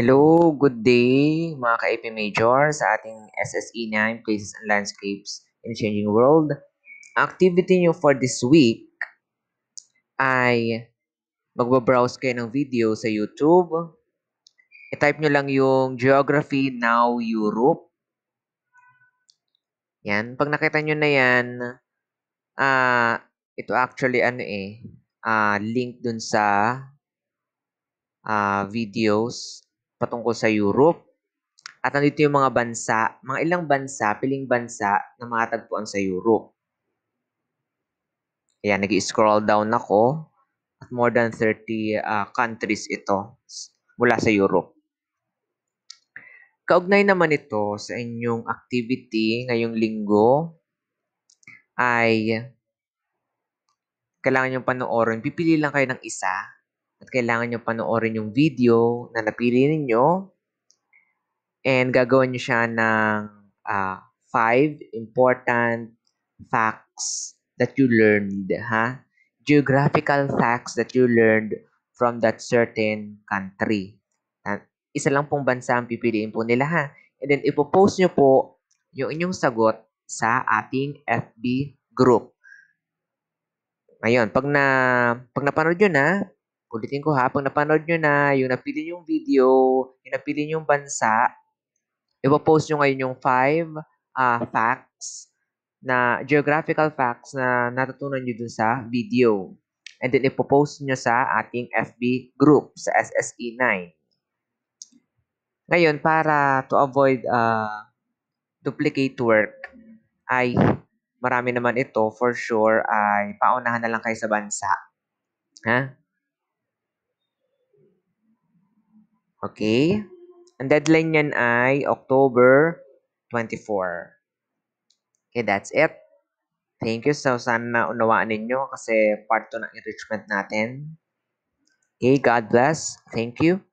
Hello, good day mga ka-AP Major sa ating SSE 9 Places and Landscapes in Changing World. activity nyo for this week ay magbabrowse kayo ng video sa YouTube. I-type nyo lang yung Geography Now Europe. Yan. Pag nakita nyo na yan, uh, ito actually ano eh, uh, link dun sa uh, videos patungkol sa Europe. At nandito yung mga bansa, mga ilang bansa, piling bansa na matatagpuan sa Europe. Kaya nag scroll down ako. At more than 30 uh, ah, countries ito mula sa Europe. Kaugnay naman ito sa inyong activity ngayong linggo ay kailangan nyo panoorin. Pipili lang kayo ng isa at kailangan nyo panoorin yung video na napili ninyo and gagawin nyo siya ng uh, five important facts that you learned, ha? Geographical facts that you learned from that certain country. At isa lang pong bansa ang pipiliin po nila, ha? And then, ipopost nyo po yung inyong sagot sa ating FB group. Ngayon, pag na pag napanood niyo na, Ulitin ko ha, pag napanood nyo na, yung napili yung video, yung napili yung bansa, ipopost nyo ngayon yung five uh, facts na geographical facts na natutunan nyo dun sa video. And then ipopost nyo sa ating FB group, sa SSE9. Ngayon, para to avoid uh, duplicate work, ay marami naman ito, for sure, ay paunahan na lang kayo sa bansa. Ha? Okay? Ang deadline niyan ay October 24. Okay, that's it. Thank you. So, sana unawaan ninyo kasi part 2 ng enrichment natin. Okay, God bless. Thank you.